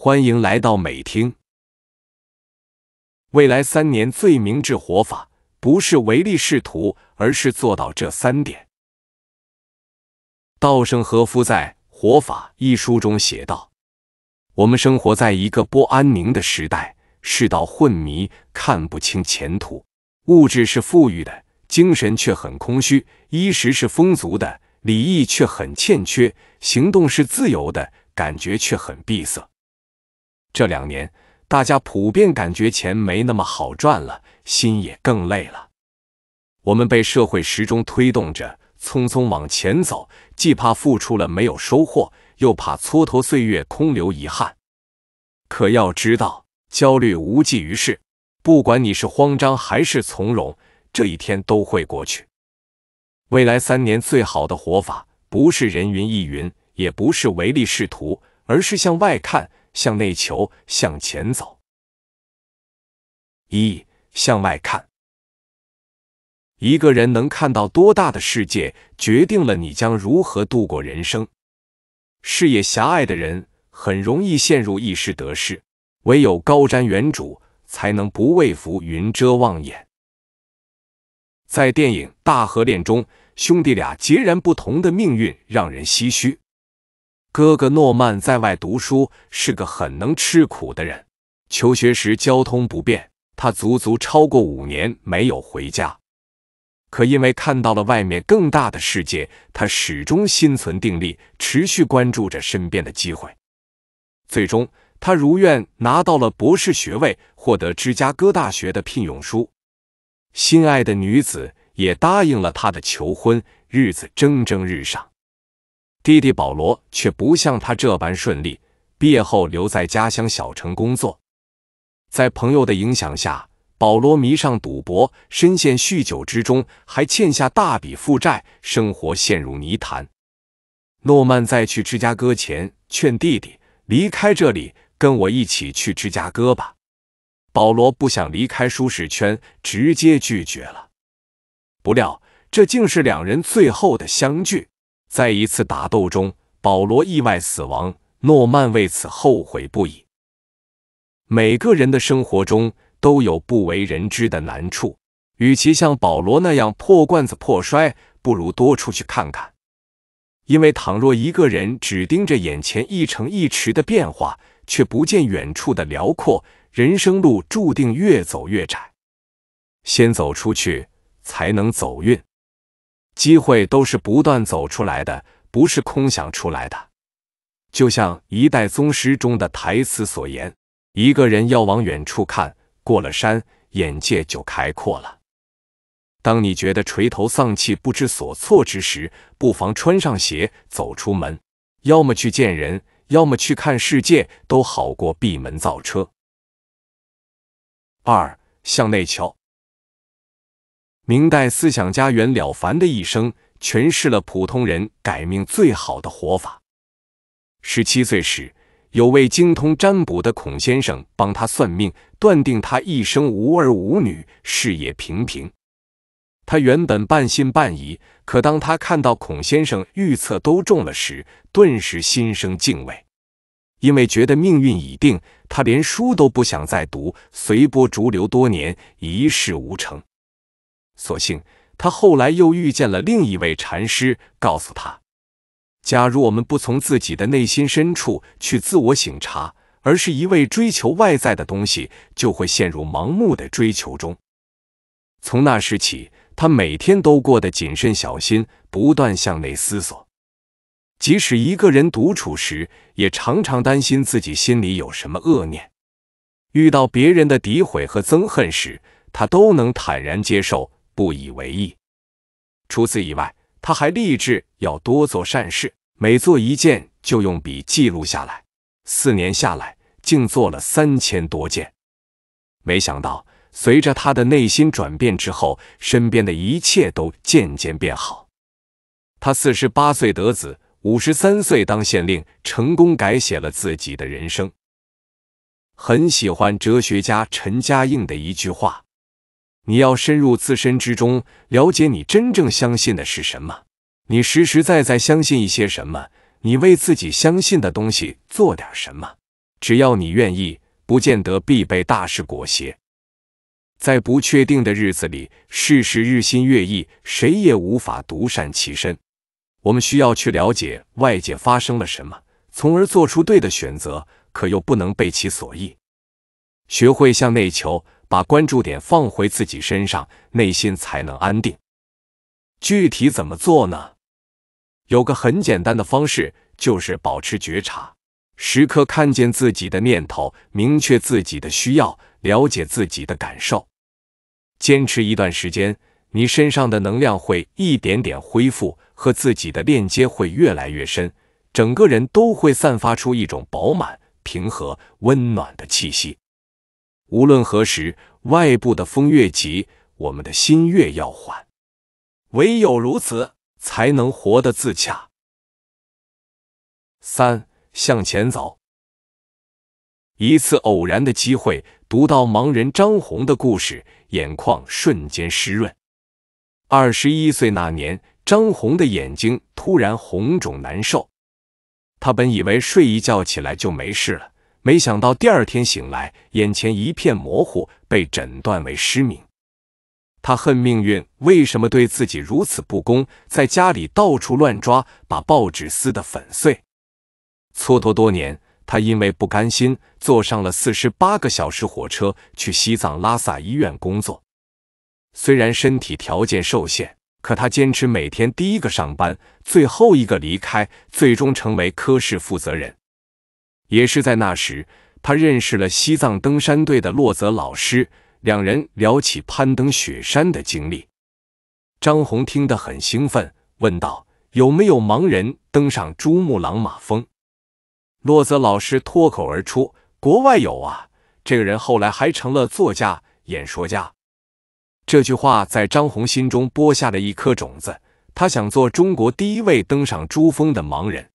欢迎来到美听。未来三年最明智活法，不是唯利是图，而是做到这三点。稻盛和夫在《活法》一书中写道：“我们生活在一个不安宁的时代，世道混迷，看不清前途。物质是富裕的，精神却很空虚；衣食是丰足的，礼义却很欠缺；行动是自由的，感觉却很闭塞。”这两年，大家普遍感觉钱没那么好赚了，心也更累了。我们被社会时钟推动着，匆匆往前走，既怕付出了没有收获，又怕蹉跎岁月空留遗憾。可要知道，焦虑无济于事，不管你是慌张还是从容，这一天都会过去。未来三年最好的活法，不是人云亦云，也不是唯利是图，而是向外看。向内求，向前走。一，向外看。一个人能看到多大的世界，决定了你将如何度过人生。视野狭隘的人，很容易陷入一时得失；唯有高瞻远瞩，才能不畏浮云遮望眼。在电影《大河恋》中，兄弟俩截然不同的命运，让人唏嘘。哥哥诺曼在外读书，是个很能吃苦的人。求学时交通不便，他足足超过五年没有回家。可因为看到了外面更大的世界，他始终心存定力，持续关注着身边的机会。最终，他如愿拿到了博士学位，获得芝加哥大学的聘用书。心爱的女子也答应了他的求婚，日子蒸蒸日上。弟弟保罗却不像他这般顺利，毕业后留在家乡小城工作。在朋友的影响下，保罗迷上赌博，深陷酗酒之中，还欠下大笔负债，生活陷入泥潭。诺曼在去芝加哥前劝弟弟离开这里，跟我一起去芝加哥吧。保罗不想离开舒适圈，直接拒绝了。不料，这竟是两人最后的相聚。在一次打斗中，保罗意外死亡，诺曼为此后悔不已。每个人的生活中都有不为人知的难处，与其像保罗那样破罐子破摔，不如多出去看看。因为倘若一个人只盯着眼前一城一池的变化，却不见远处的辽阔，人生路注定越走越窄。先走出去，才能走运。机会都是不断走出来的，不是空想出来的。就像《一代宗师》中的台词所言：“一个人要往远处看，过了山，眼界就开阔了。”当你觉得垂头丧气、不知所措之时，不妨穿上鞋走出门，要么去见人，要么去看世界，都好过闭门造车。二，向内瞧。明代思想家袁了凡的一生，诠释了普通人改命最好的活法。十七岁时，有位精通占卜的孔先生帮他算命，断定他一生无儿无女，事业平平。他原本半信半疑，可当他看到孔先生预测都中了时，顿时心生敬畏。因为觉得命运已定，他连书都不想再读，随波逐流多年，一事无成。所幸，他后来又遇见了另一位禅师，告诉他：“假如我们不从自己的内心深处去自我省察，而是一味追求外在的东西，就会陷入盲目的追求中。”从那时起，他每天都过得谨慎小心，不断向内思索。即使一个人独处时，也常常担心自己心里有什么恶念。遇到别人的诋毁和憎恨时，他都能坦然接受。不以为意。除此以外，他还立志要多做善事，每做一件就用笔记录下来。四年下来，竟做了三千多件。没想到，随着他的内心转变之后，身边的一切都渐渐变好。他四十八岁得子，五十三岁当县令，成功改写了自己的人生。很喜欢哲学家陈嘉映的一句话。你要深入自身之中，了解你真正相信的是什么，你实实在在相信一些什么，你为自己相信的东西做点什么。只要你愿意，不见得必被大事裹挟。在不确定的日子里，世事日新月异，谁也无法独善其身。我们需要去了解外界发生了什么，从而做出对的选择，可又不能被其所役。学会向内求。把关注点放回自己身上，内心才能安定。具体怎么做呢？有个很简单的方式，就是保持觉察，时刻看见自己的念头，明确自己的需要，了解自己的感受。坚持一段时间，你身上的能量会一点点恢复，和自己的链接会越来越深，整个人都会散发出一种饱满、平和、温暖的气息。无论何时，外部的风越急，我们的心越要缓。唯有如此，才能活得自洽。三向前走。一次偶然的机会，读到盲人张红的故事，眼眶瞬间湿润。二十一岁那年，张红的眼睛突然红肿难受，他本以为睡一觉起来就没事了。没想到第二天醒来，眼前一片模糊，被诊断为失明。他恨命运，为什么对自己如此不公？在家里到处乱抓，把报纸撕得粉碎。蹉跎多年，他因为不甘心，坐上了四十八个小时火车去西藏拉萨医院工作。虽然身体条件受限，可他坚持每天第一个上班，最后一个离开，最终成为科室负责人。也是在那时，他认识了西藏登山队的洛泽老师，两人聊起攀登雪山的经历。张红听得很兴奋，问道：“有没有盲人登上珠穆朗玛峰？”洛泽老师脱口而出：“国外有啊。”这个人后来还成了作家、演说家。这句话在张红心中播下了一颗种子，他想做中国第一位登上珠峰的盲人，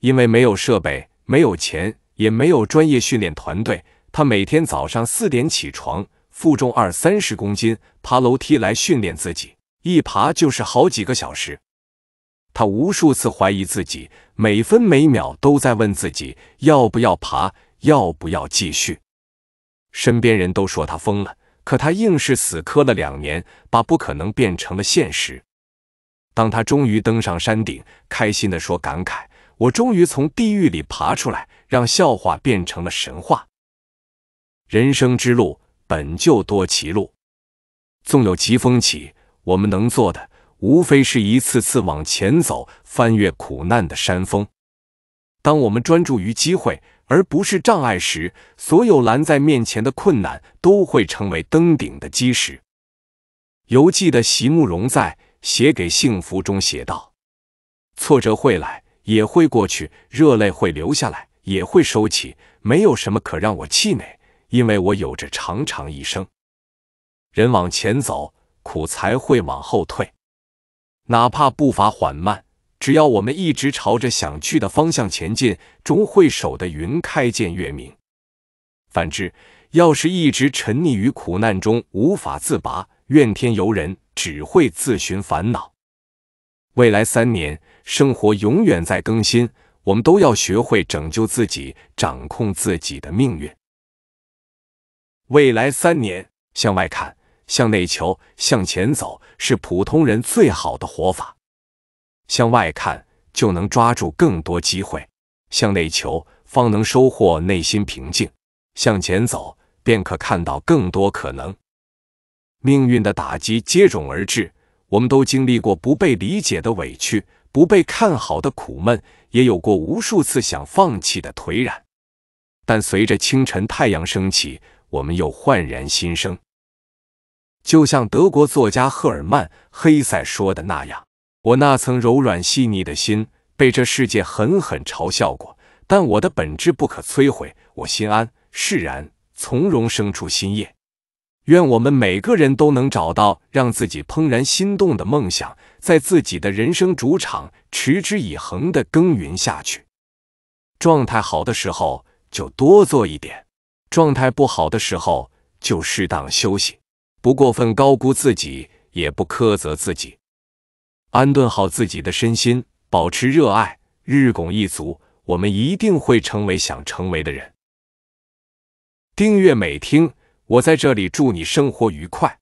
因为没有设备。没有钱，也没有专业训练团队。他每天早上四点起床，负重二三十公斤爬楼梯来训练自己，一爬就是好几个小时。他无数次怀疑自己，每分每秒都在问自己要不要爬，要不要继续。身边人都说他疯了，可他硬是死磕了两年，把不可能变成了现实。当他终于登上山顶，开心地说，感慨。我终于从地狱里爬出来，让笑话变成了神话。人生之路本就多歧路，纵有疾风起，我们能做的无非是一次次往前走，翻越苦难的山峰。当我们专注于机会而不是障碍时，所有拦在面前的困难都会成为登顶的基石。犹记得席慕容在《写给幸福》中写道：“挫折会来。”也会过去，热泪会流下来，也会收起，没有什么可让我气馁，因为我有着长长一生。人往前走，苦才会往后退，哪怕步伐缓慢，只要我们一直朝着想去的方向前进，终会守得云开见月明。反之，要是一直沉溺于苦难中无法自拔，怨天尤人，只会自寻烦恼。未来三年，生活永远在更新，我们都要学会拯救自己，掌控自己的命运。未来三年，向外看，向内求，向前走，是普通人最好的活法。向外看，就能抓住更多机会；向内求，方能收获内心平静；向前走，便可看到更多可能。命运的打击接踵而至。我们都经历过不被理解的委屈，不被看好的苦闷，也有过无数次想放弃的颓然。但随着清晨太阳升起，我们又焕然新生。就像德国作家赫尔曼·黑塞说的那样：“我那层柔软细腻的心被这世界狠狠嘲笑过，但我的本质不可摧毁。我心安，释然，从容生出新叶。”愿我们每个人都能找到让自己怦然心动的梦想，在自己的人生主场持之以恒地耕耘下去。状态好的时候就多做一点，状态不好的时候就适当休息，不过分高估自己，也不苛责自己，安顿好自己的身心，保持热爱，日拱一卒，我们一定会成为想成为的人。订阅美听。我在这里祝你生活愉快。